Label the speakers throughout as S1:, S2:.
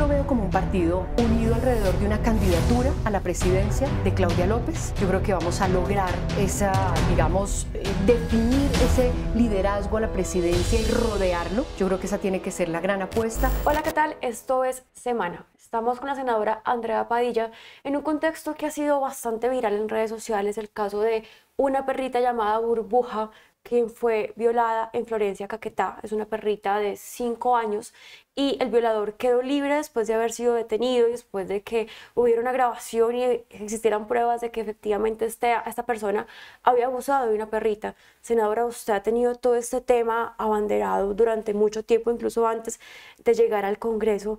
S1: lo veo como un partido unido alrededor de una candidatura a la presidencia de Claudia López. Yo creo que vamos a lograr esa, digamos, eh, definir ese liderazgo a la presidencia y rodearlo. Yo creo que esa tiene que ser la gran apuesta.
S2: Hola, ¿qué tal? Esto es Semana. Estamos con la senadora Andrea Padilla en un contexto que ha sido bastante viral en redes sociales, el caso de una perrita llamada Burbuja quien fue violada en Florencia Caquetá. Es una perrita de cinco años y el violador quedó libre después de haber sido detenido y después de que hubiera una grabación y existieran pruebas de que efectivamente este, esta persona había abusado de una perrita. Senadora, usted ha tenido todo este tema abanderado durante mucho tiempo, incluso antes de llegar al Congreso.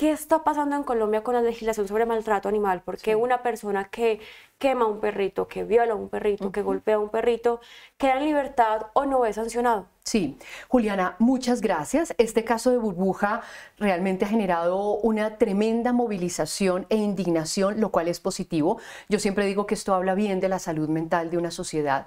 S2: ¿Qué está pasando en Colombia con la legislación sobre maltrato animal? Porque qué una persona que quema a un perrito, que viola a un perrito, que golpea a un perrito, queda en libertad o no es sancionado. Sí,
S1: Juliana, muchas gracias. Este caso de burbuja realmente ha generado una tremenda movilización e indignación, lo cual es positivo. Yo siempre digo que esto habla bien de la salud mental de una sociedad.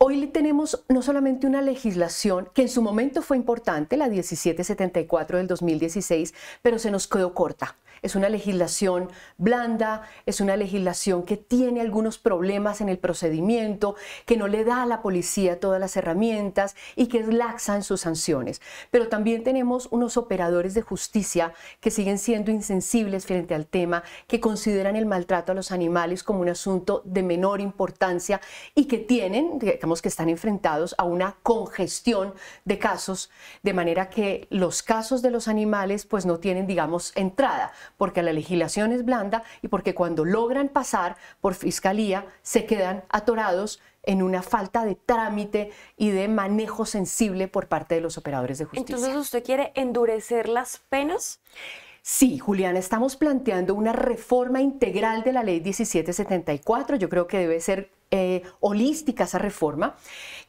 S1: Hoy tenemos no solamente una legislación que en su momento fue importante, la 1774 del 2016, pero se nos quedó corta es una legislación blanda, es una legislación que tiene algunos problemas en el procedimiento, que no le da a la policía todas las herramientas y que es laxa en sus sanciones. Pero también tenemos unos operadores de justicia que siguen siendo insensibles frente al tema, que consideran el maltrato a los animales como un asunto de menor importancia y que tienen, digamos que están enfrentados a una congestión de casos, de manera que los casos de los animales pues no tienen, digamos, entrada porque la legislación es blanda y porque cuando logran pasar por fiscalía se quedan atorados en una falta de trámite y de manejo sensible por parte de los operadores de justicia.
S2: Entonces, ¿usted quiere endurecer las penas?
S1: Sí, Juliana, estamos planteando una reforma integral de la ley 1774. Yo creo que debe ser eh, holística esa reforma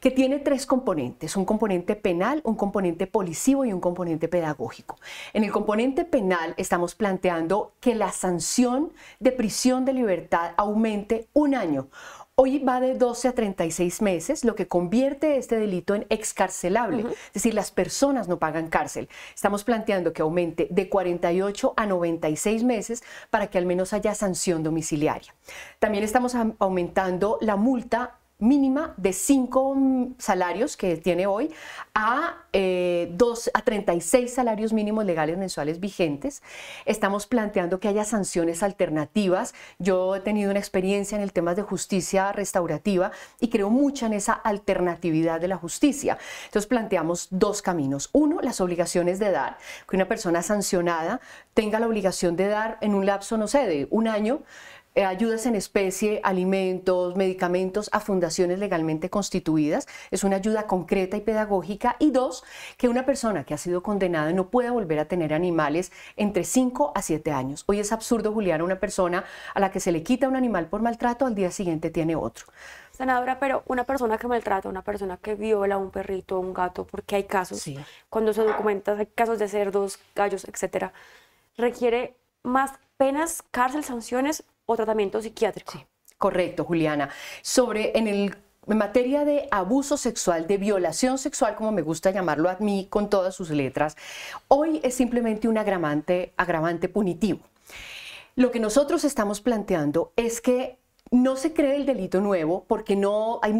S1: que tiene tres componentes, un componente penal, un componente policivo y un componente pedagógico. En el componente penal estamos planteando que la sanción de prisión de libertad aumente un año. Hoy va de 12 a 36 meses, lo que convierte este delito en excarcelable, es decir, las personas no pagan cárcel. Estamos planteando que aumente de 48 a 96 meses para que al menos haya sanción domiciliaria. También estamos aumentando la multa mínima de 5 salarios que tiene hoy a, eh, a 36 salarios mínimos legales mensuales vigentes. Estamos planteando que haya sanciones alternativas. Yo he tenido una experiencia en el tema de justicia restaurativa y creo mucho en esa alternatividad de la justicia. Entonces planteamos dos caminos. Uno, las obligaciones de dar, que una persona sancionada tenga la obligación de dar en un lapso, no sé, de un año eh, ayudas en especie, alimentos, medicamentos a fundaciones legalmente constituidas. Es una ayuda concreta y pedagógica. Y dos, que una persona que ha sido condenada no pueda volver a tener animales entre 5 a 7 años. Hoy es absurdo, Julián, una persona a la que se le quita un animal por maltrato, al día siguiente tiene otro.
S2: Senadora, pero una persona que maltrata, una persona que viola a un perrito, a un gato, porque hay casos, cuando se documenta, hay casos de cerdos, gallos, etcétera, requiere más penas, cárcel, sanciones o tratamiento psiquiátrico. Sí,
S1: correcto, Juliana. Sobre en el materia de abuso sexual, de violación sexual, como me gusta llamarlo a mí con todas sus letras, hoy es simplemente un agravante, agravante punitivo. Lo que nosotros estamos planteando es que no se cree el delito nuevo porque no es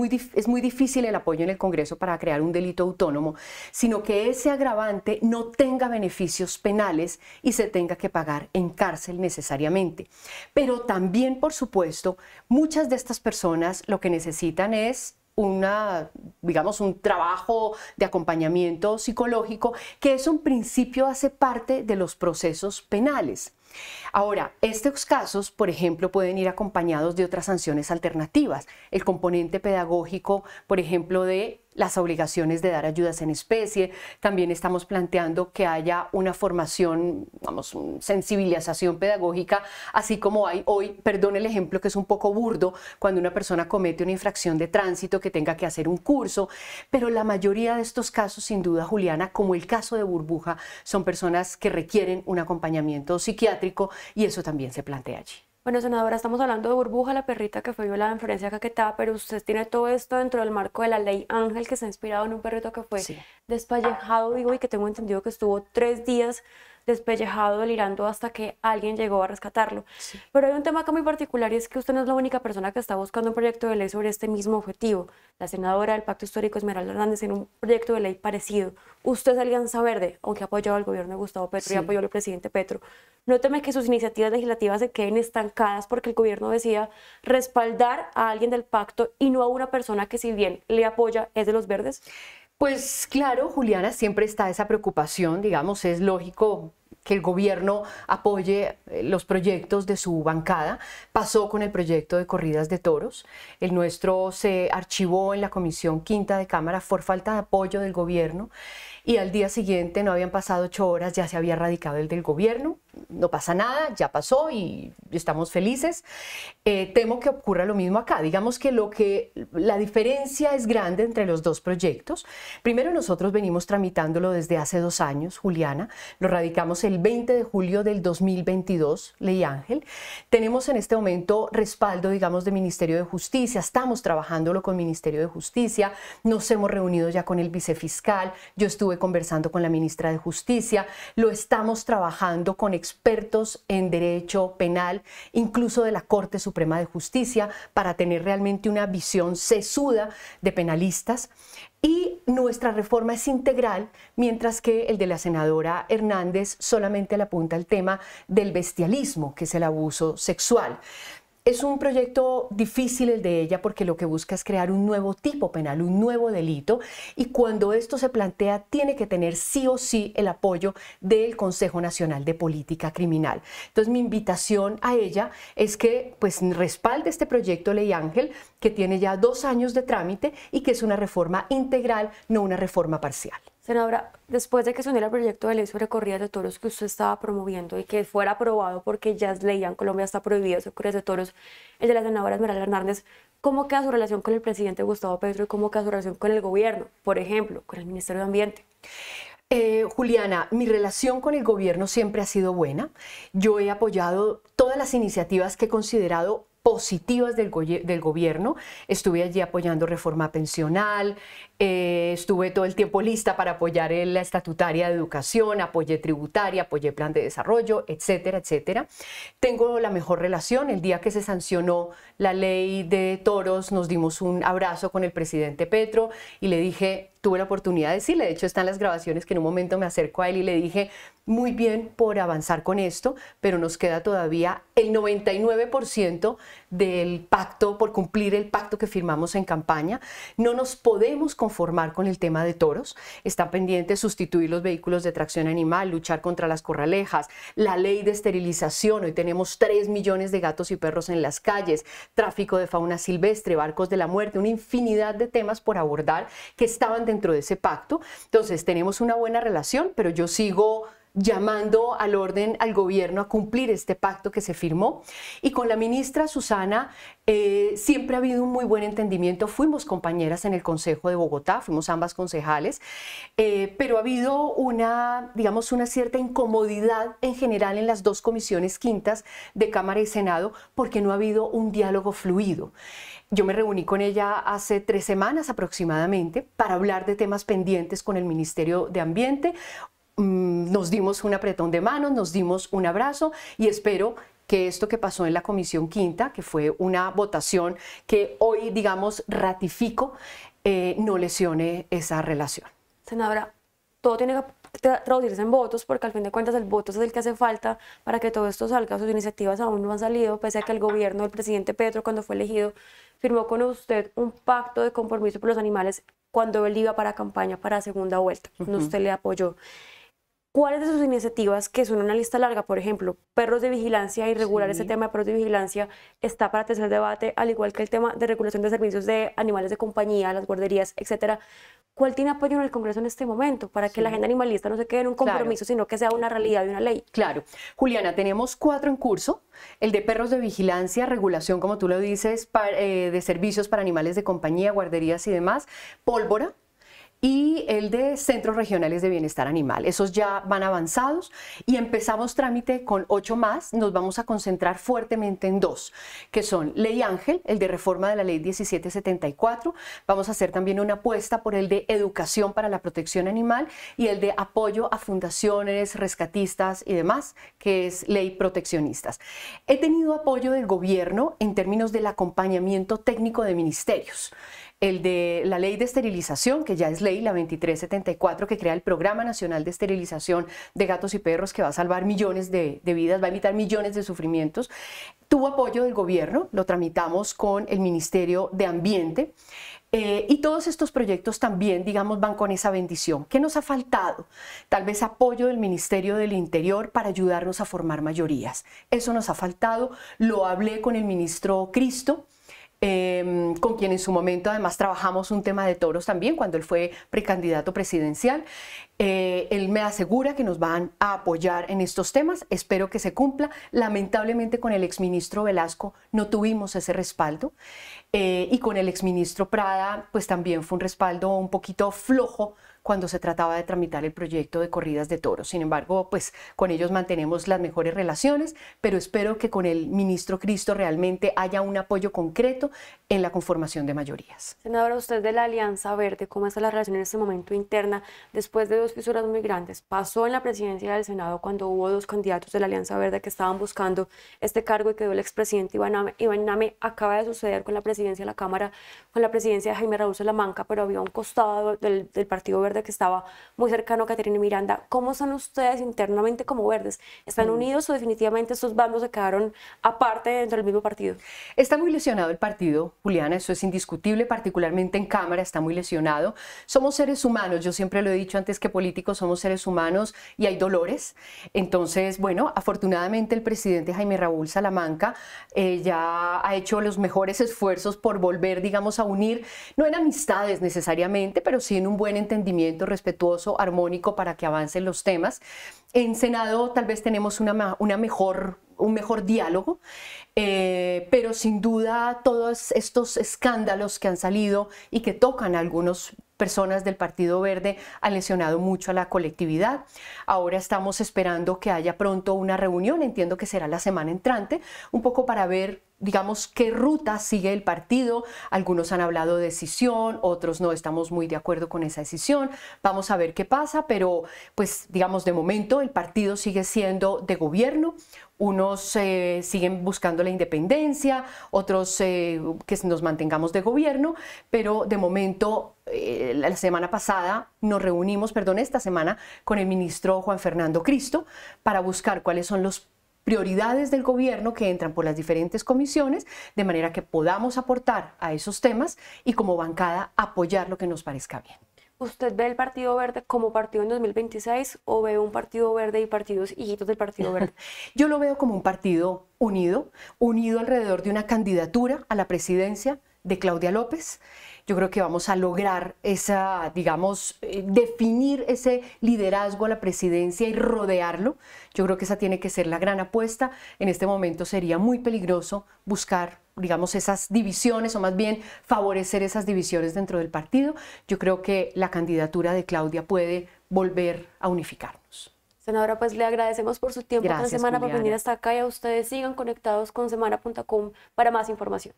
S1: muy difícil el apoyo en el Congreso para crear un delito autónomo, sino que ese agravante no tenga beneficios penales y se tenga que pagar en cárcel necesariamente. Pero también, por supuesto, muchas de estas personas lo que necesitan es una, digamos, un trabajo de acompañamiento psicológico, que es un principio hace parte de los procesos penales. Ahora, estos casos, por ejemplo, pueden ir acompañados de otras sanciones alternativas. El componente pedagógico, por ejemplo, de las obligaciones de dar ayudas en especie. También estamos planteando que haya una formación, vamos, sensibilización pedagógica, así como hay hoy, perdón el ejemplo que es un poco burdo, cuando una persona comete una infracción de tránsito que tenga que hacer un curso, pero la mayoría de estos casos, sin duda, Juliana, como el caso de Burbuja, son personas que requieren un acompañamiento psiquiátrico y eso también se plantea allí.
S2: Bueno, senadora, estamos hablando de Burbuja, la perrita que fue violada en Florencia Caquetá, pero usted tiene todo esto dentro del marco de la ley Ángel, que se ha inspirado en un perrito que fue despallejado, digo, y que tengo entendido que estuvo tres días despellejado, delirando hasta que alguien llegó a rescatarlo. Pero hay un tema es muy particular y es que usted no es la única persona que está buscando un proyecto de ley sobre este mismo objetivo. La senadora del Pacto Histórico Esmeralda Hernández en un proyecto de ley parecido. Usted es Alianza Verde, aunque apoyado al gobierno de Gustavo Petro y apoyó al presidente Petro. No teme que sus iniciativas legislativas se queden estancadas porque el gobierno decía respaldar a alguien del pacto y no a una persona que si bien le apoya es de los verdes.
S1: Pues claro, Juliana, siempre está esa preocupación, digamos, es lógico que el gobierno apoye eh, los proyectos de su bancada. Pasó con el proyecto de corridas de toros. El nuestro se archivó en la Comisión Quinta de Cámara por falta de apoyo del gobierno y al día siguiente no habían pasado ocho horas, ya se había radicado el del gobierno. No pasa nada, ya pasó y estamos felices. Eh, temo que ocurra lo mismo acá. Digamos que, lo que la diferencia es grande entre los dos proyectos. Primero nosotros venimos tramitándolo desde hace dos años, Juliana. Lo radicamos 20 de julio del 2022, Ley Ángel. Tenemos en este momento respaldo, digamos, de Ministerio de Justicia, estamos trabajándolo con Ministerio de Justicia, nos hemos reunido ya con el vicefiscal, yo estuve conversando con la ministra de Justicia, lo estamos trabajando con expertos en derecho penal, incluso de la Corte Suprema de Justicia, para tener realmente una visión sesuda de penalistas y nuestra reforma es integral, mientras que el de la senadora Hernández solamente le apunta al tema del bestialismo, que es el abuso sexual. Es un proyecto difícil el de ella porque lo que busca es crear un nuevo tipo penal, un nuevo delito y cuando esto se plantea tiene que tener sí o sí el apoyo del Consejo Nacional de Política Criminal. Entonces mi invitación a ella es que pues respalde este proyecto Ley Ángel que tiene ya dos años de trámite y que es una reforma integral, no una reforma parcial.
S2: Senadora, después de que se uniera el proyecto de ley sobre corridas de toros que usted estaba promoviendo y que fuera aprobado porque ya es en Colombia está prohibido ese corridas de toros, el de la senadora Esmeralda Hernández, ¿cómo queda su relación con el presidente Gustavo Petro y cómo queda su relación con el gobierno, por ejemplo, con el Ministerio de Ambiente? Eh, Juliana, mi relación con el gobierno siempre ha sido buena.
S1: Yo he apoyado todas las iniciativas que he considerado positivas del, del gobierno. Estuve allí apoyando reforma pensional, eh, estuve todo el tiempo lista para apoyar la estatutaria de educación, apoyé tributaria, apoyé plan de desarrollo, etcétera, etcétera. Tengo la mejor relación. El día que se sancionó la ley de toros, nos dimos un abrazo con el presidente Petro y le dije, tuve la oportunidad de decirle, de hecho están las grabaciones que en un momento me acerco a él y le dije, muy bien por avanzar con esto, pero nos queda todavía el 99% del pacto, por cumplir el pacto que firmamos en campaña. No nos podemos conformar con el tema de toros. Está pendiente sustituir los vehículos de tracción animal, luchar contra las corralejas, la ley de esterilización. Hoy tenemos 3 millones de gatos y perros en las calles, tráfico de fauna silvestre, barcos de la muerte, una infinidad de temas por abordar que estaban dentro de ese pacto. Entonces, tenemos una buena relación, pero yo sigo llamando al orden al gobierno a cumplir este pacto que se firmó. Y con la ministra Susana eh, siempre ha habido un muy buen entendimiento. Fuimos compañeras en el Consejo de Bogotá, fuimos ambas concejales, eh, pero ha habido una, digamos, una cierta incomodidad en general en las dos comisiones quintas de Cámara y Senado porque no ha habido un diálogo fluido. Yo me reuní con ella hace tres semanas aproximadamente para hablar de temas pendientes con el Ministerio de Ambiente. Mm, nos dimos un apretón de manos, nos dimos un abrazo y espero que esto que pasó en la Comisión Quinta, que fue una votación que hoy, digamos, ratifico, eh, no lesione esa relación.
S2: Senadora, todo tiene que traducirse en votos, porque al fin de cuentas el voto es el que hace falta para que todo esto salga. Sus iniciativas aún no han salido, pese a que el gobierno del presidente Petro, cuando fue elegido, firmó con usted un pacto de compromiso por los animales cuando él iba para campaña, para segunda vuelta, cuando usted le apoyó. ¿Cuáles de sus iniciativas, que son una lista larga, por ejemplo, perros de vigilancia y regular ese tema de perros de vigilancia, está para tercer debate, al igual que el tema de regulación de servicios de animales de compañía, las guarderías, etcétera? ¿Cuál tiene apoyo en el Congreso en este momento para que la agenda animalista no se quede en un compromiso, sino que sea una realidad y una ley?
S1: Claro. Juliana, tenemos cuatro en curso. El de perros de vigilancia, regulación, como tú lo dices, eh, de servicios para animales de compañía, guarderías y demás. Pólvora, y el de Centros Regionales de Bienestar Animal. Esos ya van avanzados y empezamos trámite con ocho más. Nos vamos a concentrar fuertemente en dos, que son Ley Ángel, el de reforma de la Ley 1774. Vamos a hacer también una apuesta por el de Educación para la Protección Animal y el de Apoyo a Fundaciones, Rescatistas y demás, que es Ley Proteccionistas. He tenido apoyo del gobierno en términos del acompañamiento técnico de ministerios el de la ley de esterilización, que ya es ley, la 2374, que crea el Programa Nacional de Esterilización de Gatos y Perros, que va a salvar millones de, vidas, va a evitar millones de sufrimientos. Tuvo apoyo del gobierno, lo tramitamos con el Ministerio de Ambiente. Eh, y todos estos proyectos también, digamos, van con esa bendición. ¿Qué nos ha faltado? Tal vez apoyo del Ministerio del Interior para ayudarnos a formar mayorías. Eso nos ha faltado. Lo hablé con el ministro Cristo Em, con quien en su momento además trabajamos un tema de toros también cuando él fue precandidato presidencial. Eh, él me asegura que nos van a apoyar en estos temas, espero que se cumpla. Lamentablemente con el exministro Velasco no tuvimos ese respaldo eh, y con el exministro Prada pues también fue un respaldo un poquito flojo cuando se trataba de tramitar el proyecto de corridas de toros. Sin embargo, pues con ellos mantenemos las mejores relaciones, pero espero que con el ministro Cristo realmente haya un apoyo concreto en la conformación de mayorías.
S2: Senadora, usted de la Alianza Verde, ¿cómo está la relación en este momento interna después de dos fisuras muy grandes? Pasó en la presidencia del Senado cuando hubo dos candidatos de la Alianza Verde que estaban buscando este cargo y quedó el expresidente Iván, Iván Name. Acaba de suceder con la presidencia de la Cámara, con la presidencia de Jaime Raúl Salamanca, pero había un costado del Partido Verde que estaba muy cercano a Caterina Miranda. ¿Cómo son ustedes internamente como verdes? ¿Están mm. unidos o definitivamente estos bandos se quedaron aparte dentro del mismo partido? Está muy lesionado el partido,
S1: Juliana, eso es indiscutible, particularmente en Cámara está muy lesionado. Somos seres humanos, yo siempre lo he dicho antes que políticos, somos seres humanos y hay dolores. Entonces, bueno, afortunadamente el presidente Jaime Raúl Salamanca eh, ya ha hecho los mejores esfuerzos por volver, digamos, a unir, no en amistades necesariamente, pero sí en un buen entendimiento respetuoso, armónico para que avancen los temas. En Senado tal vez tenemos una, una mejor un mejor diálogo, eh, pero sin duda todos estos escándalos que han salido y que tocan a algunas personas del Partido Verde han lesionado mucho a la colectividad. Ahora estamos esperando que haya pronto una reunión, entiendo que será la semana entrante, un poco para ver digamos, qué ruta sigue el partido. Algunos han hablado de decisión, otros no estamos muy de acuerdo con esa decisión. Vamos a ver qué pasa, pero pues digamos, de momento el partido sigue siendo de gobierno. Unos eh, siguen buscando la independencia, otros eh, que nos mantengamos de gobierno, pero de momento eh, la semana pasada nos reunimos, perdón, esta semana con el ministro Juan Fernando Cristo para buscar cuáles son los prioridades del gobierno que entran por las diferentes comisiones, de manera que podamos aportar a esos temas y como bancada apoyar lo que nos parezca bien.
S2: ¿Usted ve el Partido Verde como partido en 2026 o ve un Partido Verde y partidos hijitos del Partido Verde?
S1: Yo lo veo como un partido unido, unido alrededor de una candidatura a la presidencia, de Claudia López. Yo creo que vamos a lograr esa, digamos, eh, definir ese liderazgo a la presidencia y rodearlo. Yo creo que esa tiene que ser la gran apuesta. En este momento sería muy peligroso buscar digamos, esas divisiones o más bien favorecer esas divisiones dentro del partido. Yo creo que la candidatura de Claudia puede volver a unificarnos.
S2: Senadora, pues le agradecemos por su tiempo esta semana para venir hasta acá y a ustedes sigan conectados con semana.com para más información.